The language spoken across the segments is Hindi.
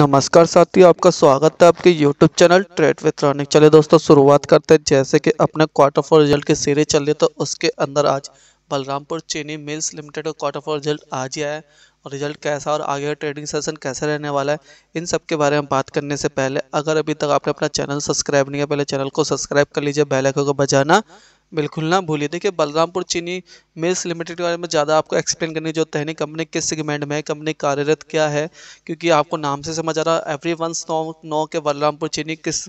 नमस्कार साथियों आपका स्वागत है आपके YouTube channel trade with Ronik चले दोस्तों शुरुआत करते हैं जैसे कि अपने क्वार्टर फॉर रिजल्ट की सीरीज चल रही है तो उसके अंदर आज बलरामपुर चीनी मिल्स लिमिटेड का क्वार्टर फोर रिजल्ट आज ही आया है रिजल्ट कैसा और आगे ट्रेडिंग सेशन कैसा रहने वाला है इन सब के बारे में बात करने से पहले अगर अभी तक आपने अपना चैनल सब्सक्राइब नहीं किया पहले चैनल को सब्सक्राइब कर लीजिए बेल आइकन को बजाना बिल्कुल ना भूलिए देखिए बलरामपुर चीनी मिल्स लिमिटेड के बारे में ज़्यादा आपको एक्सप्लेन करने की जरूरत है नहीं कंपनी किस सेगमेंट में है कंपनी कार्यरत क्या है क्योंकि आपको नाम से समझ आ रहा है एवरी वन नौ नौ के बलरामपुर चीनी किस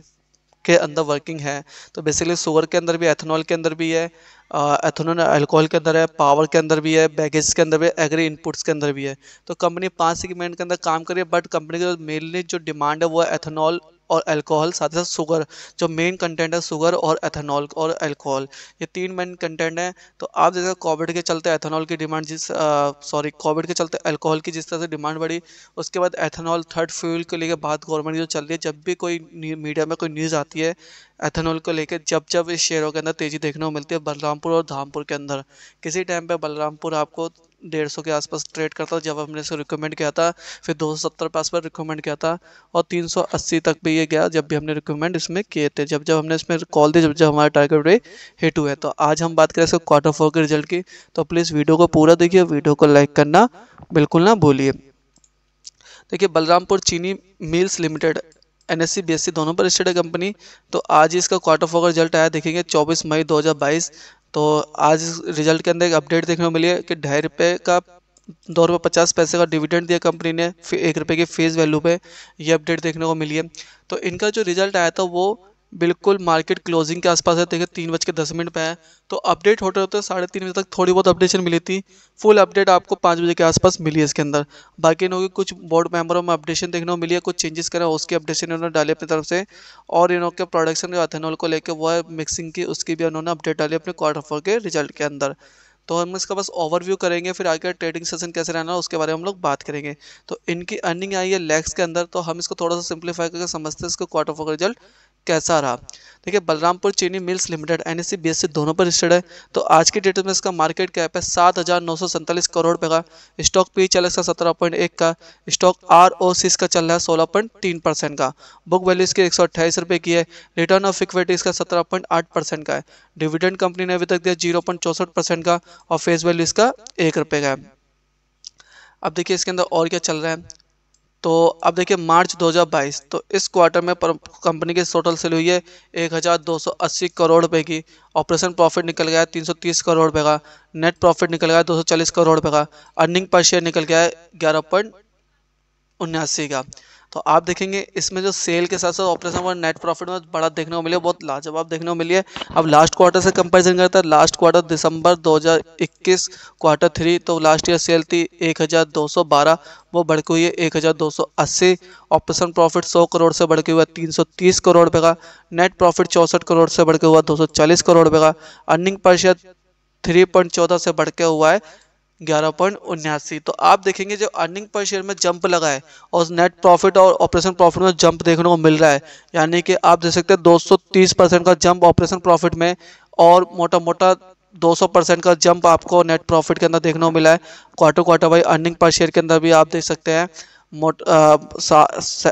के अंदर वर्किंग है तो बेसिकली सुगर के अंदर भी एथेनॉल के अंदर भी है एथनॉल अल्कोहल के अंदर है पावर के अंदर भी है बैगेज के अंदर भी है एग्री इनपुट्स के अंदर भी है तो कंपनी पांच सेगमेंट के अंदर काम कर रही है बट कंपनी का मेनली जो डिमांड है वो एथनॉल और अल्कोहल साथ ही साथ शुगर जो मेन कंटेंट है शुगर और एथेनॉल और अल्कोहल ये तीन मेन कंटेंट हैं तो आप जैसे कोविड के चलते एथेनॉल की डिमांड जिस सॉरी कोविड के चलते अल्कोहल की जिस तरह से डिमांड बढ़ी उसके बाद एथेनॉल थर्ड फ्यूल को लेकर बात गवर्नमेंट जो चल रही है जब भी कोई मीडिया में कोई न्यूज़ आती है एथेनॉल को लेकर जब जब इस शहरों के अंदर तेज़ी देखने को मिलती है बलरामपुर और धामपुर के अंदर किसी टाइम पर बलरामपुर आपको डेढ़ सौ के आसपास ट्रेड करता था जब हमने इसे रिकमेंड किया था फिर दो सौ सत्तर के पर रिकमेंड किया था और तीन सौ अस्सी तक भी ये गया जब भी हमने रिकमेंड इसमें किए थे जब जब हमने इसमें कॉल दी जब जब हमारे टारगेट रे हिट हुए तो आज हम बात करें इसके क्वार्टर फोर के रिजल्ट की तो प्लीज़ वीडियो को पूरा देखिए वीडियो को लाइक करना बिल्कुल ना भूलिए देखिए Balrampur Chini mills limited N S C दोनों पर स्टेड है कंपनी तो आज इसका क्वार्टर फोर का रिजल्ट आया देखेंगे 24 मई बाईस तो आज रिजल्ट के अंदर एक अपडेट देखने को मिली है कि ढाई रुपये का दो रुपये पचास पैसे का डिविडेंड दिया कंपनी ने एक रुपये की फेस वैल्यू पे ये अपडेट देखने को मिली है तो इनका जो रिजल्ट आया था वो बिल्कुल मार्केट क्लोजिंग के आसपास है देखिए तीन बज के दस मिनट पर है तो अपडेट होते होते साढ़े तीन बजे तक थोड़ी बहुत अपडेशन मिली थी फुल अपडेट आपको पाँच बजे के आसपास मिली है इसके अंदर बाकी इन्होंने कुछ बोर्ड मेंबरों में अपडेशन देखने को मिली है कुछ चेंजेस करें उसकी अपडेशन इन्होंने डाली अपनी तरफ से और इन्हों के प्रोडक्शन जो एथेनॉल को लेकर वो मिक्सिंग की उसकी भी उन्होंने अपडेट डाली अपने क्वार्टर फोर के रिजल्ट के अंदर तो हम इसका बस ओवरव्यू करेंगे फिर आगे ट्रेडिंग सेशन कैसे रहना है उसके बारे में हम लोग बात करेंगे तो इनकी अर्निंग आई है लैक्स के अंदर तो हम इसको थोड़ा सा सिंप्लीफाई करके समझते हैं इसको क्वार्टर फोर का रिजल्ट कैसा रहा देखिए Balrampur Chini mills limited N S C दोनों पर लिस्टेड है तो आज की डेट में इसका मार्केट कैप है सात हज़ार नौ सौ सैंतालीस करोड़ पे का स्टॉक पी चल इसका सत्रह पॉइंट एक का स्टॉक आर ओ सी इसका चल रहा है सोलह पॉइंट तीन परसेंट का बुक वैल्यू इसकी एक सौ अट्ठाईस रुपये की है रिटर्न ऑफ इक्विटी इसका सत्रह पॉइंट आठ परसेंट का है डिविडेंड कंपनी ने अभी तक दिया जीरो पॉइंट चौसठ परसेंट का और फेस वैल्यू इसका एक रुपये का है अब देखिए इसके अंदर और क्या चल रहा है तो अब देखिए मार्च 2022 तो इस क्वार्टर में कंपनी की टोटल सेल हुई है 1280 करोड़ रुपये की ऑपरेशन प्रॉफिट निकल गया है 330 करोड़ रुपये का नेट प्रॉफिट निकल गया है 240 करोड़ रुपये का अर्निंग पर शेयर निकल गया है ग्यारह पॉइंट उन्यासी का तो आप देखेंगे इसमें जो सेल के साथ साथ ऑपरेशन और नेट प्रॉफिट में बड़ा देखने को मिले बहुत लाजवाब देखने को मिली है अब लास्ट क्वार्टर से कंपेरिजन करता है लास्ट क्वार्टर दिसंबर 2021 क्वार्टर थ्री तो लास्ट ईयर सेल थी 1212 वो बढ़ के हुई है एक ऑपरेशन प्रॉफिट 100 करोड़ से बढ़ के हुआ 330 करोड़ रुपये का नेट प्रॉफिट चौंसठ करोड़ से बढ़ के हुआ दो करोड़ रुपये का अर्निंग पर शेयर थ्री से बढ़ के हुआ है ग्यारह पॉइंट उन्यासी तो आप देखेंगे जो अर्निंग पर शेयर में जंप लगा है और नेट प्रॉफिट और ऑपरेशन प्रॉफिट में जंप देखने को मिल रहा है यानी कि आप देख सकते हैं 230 परसेंट का जंप ऑपरेशन प्रॉफिट में और मोटा मोटा 200 परसेंट का जंप आपको नेट प्रॉफिट के अंदर देखने को मिला है quarter quarter Y earning per share के अंदर भी आप देख सकते हैं मोट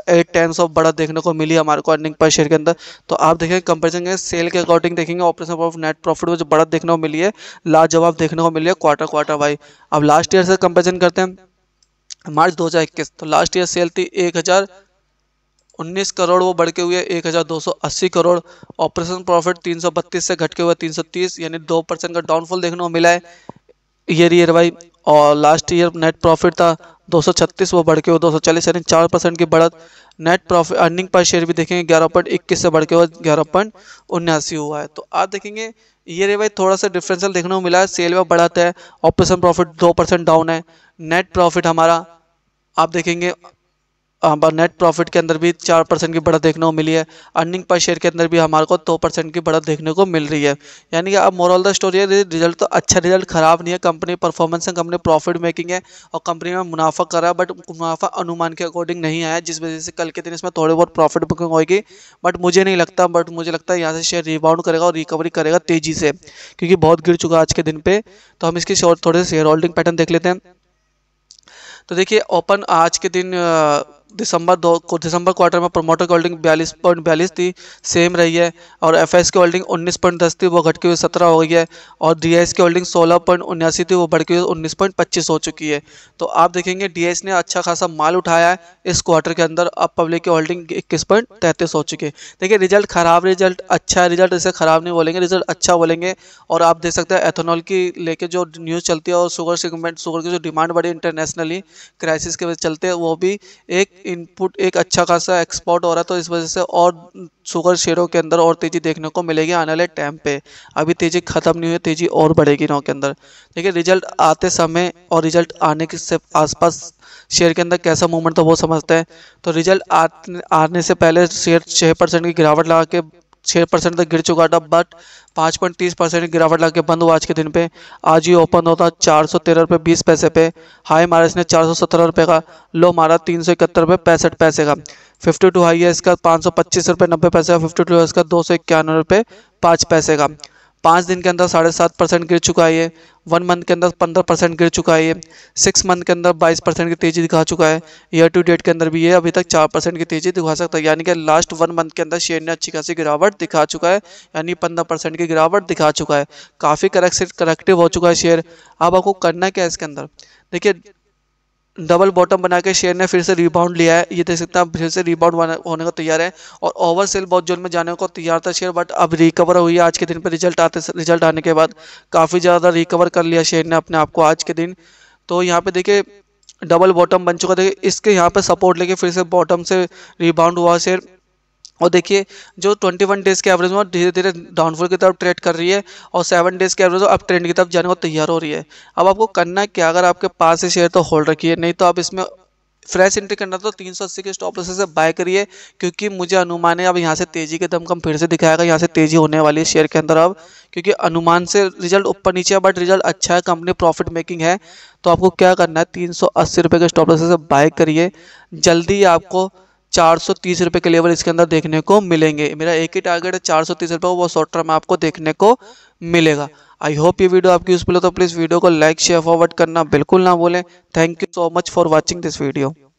एट टेंस ऑफ बढ़त देखने को मिली हमारे को अर्निंग पर शेयर के अंदर तो आप देखेंगे कंपेरिजन के सेल के अकॉर्डिंग देखेंगे ऑपरेशन ऑफ नेट प्रॉफिट में जो बढ़त देखने को मिली है लास्ट जवाब देखने को मिली है क्वार्टर क्वार्टर वाई अब लास्ट ईयर से कंपेरिजन करते हैं मार्च 2021 तो लास्ट ईयर सेल थी एक हज़ार उन्नीस करोड़ वो बढ़ के हुए एक हज़ार दो सौ अस्सी करोड़ ऑपरेशन प्रॉफिट तीन सौ बत्तीस से घट के हुए तीन सौ तीस यानी दो परसेंट का डाउनफॉल देखने को मिला है ईयर ईयर वाई और लास्ट ईयर नेट प्रॉफिट था 236 वो बढ़ के हुआ दो सौ चालीस यानी चार परसेंट की बढ़त net profit earning per share भी देखेंगे ग्यारह पॉइंट इक्कीस से बढ़ के हुआ ग्यारह पॉइंट उन्यासी हुआ है तो आप देखेंगे ये रे भाई थोड़ा सा डिफरेंशियल देखने को मिला है सेल में बढ़ाता है ऑपरेशन प्रॉफिट दो परसेंट डाउन है नेट प्रॉफिट हमारा आप देखेंगे हमारा नेट प्रॉफिट के अंदर भी चार परसेंट की बढ़त देखने को मिली है अर्निंग पर शेयर के अंदर भी हमारे को दो तो परसेंट की बढ़त देखने को मिल रही है यानी कि अब मोरल द स्टोरी है रिजल्ट तो अच्छा रिजल्ट खराब नहीं है कंपनी परफॉर्मेंस है कंपनी प्रॉफिट मेकिंग है और कंपनी में मुनाफा कर रहा है बट मुनाफा अनुमान के अकॉर्डिंग नहीं आया जिस वजह से कल के दिन इसमें थोड़ी बहुत प्रॉफिट बुकिंग होगी बट मुझे नहीं लगता बट मुझे लगता है यहाँ से शेयर रिबाउंड करेगा और रिकवरी करेगा तेज़ी से क्योंकि बहुत गिर चुका आज के दिन पर तो हम इसकी थोड़े से शेयर होल्डिंग पैटर्न देख लेते हैं तो देखिए ओपन आज के दिन दिसंबर दो को दिसंबर क्वार्टर में प्रोमोटर की होल्डिंग बयालीस पॉइंट बयालीस थी सेम रही है और एफ की होल्डिंग उन्नीस पॉइंट दस थी वो घट के हुए सत्रह हो गई है और डी की होल्डिंग सोलह पॉइंट उन्यासी थी वो बढ़ के हुए उन्नीस पॉइंट पच्चीस हो चुकी है तो आप देखेंगे डी ने अच्छा खासा माल उठाया है इस क्वार्टर के अंदर अब पब्लिक की होल्डिंग इक्कीस पॉइंट तैंतीस हो चुकी है देखिए रिजल्ट खराब रिजल्ट अच्छा रिजल्ट इसे खराब नहीं बोलेंगे रिजल्ट अच्छा बोलेंगे और आप देख सकते हैं एथेनॉल की लेके जो न्यूज़ चलती है और शुगर सेगमेंट शुगर की जो डिमांड बढ़ी इंटरनेशनली क्राइसिस के चलते वो भी एक इनपुट एक अच्छा खासा एक्सपोर्ट हो रहा है तो इस वजह से और शुगर शेयरों के अंदर और तेज़ी देखने को मिलेगी आने वाले टाइम पे अभी तेज़ी ख़त्म नहीं हुई तेज़ी और बढ़ेगी नाव के अंदर देखिए रिजल्ट आते समय और रिजल्ट आने के से आसपास शेयर के अंदर कैसा मूवमेंट था वो समझते हैं तो रिजल्ट आने से पहले शेयर छः परसेंट की गिरावट लगा के छः परसेंट तक गिर चुका था बट पाँच पॉइंट तीस परसेंट गिरावट लगा के बंद हुआ आज के दिन पे आज ही ओपन होता चार सौ तेरह रुपये बीस पैसे पे हाई मारा इसने चार सौ सत्रह रुपये का लो मारा तीन सौ इकहत्तर रुपये पैंसठ पैसे का फिफ्टी टू हाई है इसका पाँच सौ पच्चीस रुपये नब्बे पैसे का फिफ्टी टू है इसका दो सौ इक्यानवे रुपये पाँच पैसे का पाँच दिन के अंदर साढ़े सात परसेंट गिर चुका है ये वन मंथ के अंदर पंद्रह परसेंट गिर चुका है ये सिक्स मंथ के अंदर बाईस परसेंट की तेज़ी दिखा चुका है ईयर टू डेट के अंदर भी ये अभी तक चार परसेंट की तेज़ी दिखा सकता है यानी कि लास्ट वन मंथ के अंदर शेयर ने अच्छी खासी गिरावट दिखा चुका है यानी पंद्रह परसेंट की गिरावट दिखा चुका है काफ़ी करेक्ट करेक्टिव हो चुका है शेयर अब आपको करना क्या है इसके अंदर देखिए डबल बॉटम बना के शेयर ने फिर से रिबाउंड लिया है ये देख सकते हैं फिर से रिबाउंड होने को तैयार है और ओवर सेल बहुत जोन में जाने को तैयार था शेयर बट अब रिकवर हुई है आज के दिन पर रिजल्ट आते रिजल्ट आने के बाद काफ़ी ज़्यादा रिकवर कर लिया शेयर ने अपने आप को आज के दिन तो यहाँ पे देखिए डबल बॉटम बन चुका देखिए इसके यहाँ पर सपोर्ट लेके फिर से बॉटम से रिबाउंड हुआ शेयर और देखिए जो 21 डेज़ के एवरेज में धीरे धीरे डाउनफॉल की तरफ ट्रेड कर रही है और सेवन डेज़ के एवरेज अब ट्रेंड की तरफ जाने को तैयार हो रही है अब आपको करना है क्या अगर आपके पास ये शेयर तो होल्ड रखिए नहीं तो आप इसमें फ्रेश एंट्री करना तो तीन सौ अस्सी के स्टॉप लॉस से बाय करिए क्योंकि मुझे अनुमान है अब यहाँ से तेजी के दम कम फिर से दिखाएगा यहाँ से तेजी होने वाली है शेयर के अंदर अब क्योंकि अनुमान से रिजल्ट ऊपर नीचे है बट रिजल्ट अच्छा है कंपनी प्रॉफिट मेकिंग है तो आपको क्या करना है तीन सौ अस्सी रुपये के स्टॉप लॉस से बाय करिए जल्दी आपको चार सौ तीस के लेवल इसके अंदर देखने को मिलेंगे मेरा एक ही टारगेट है चार सौ तीस रुपये वो शॉर्ट टर्म आपको देखने को मिलेगा आई होप ये वीडियो आपकी यूजफुल हो तो प्लीज़ वीडियो को लाइक शेयर फॉरवर्ड करना बिल्कुल ना भूलें thank you so much for watching this video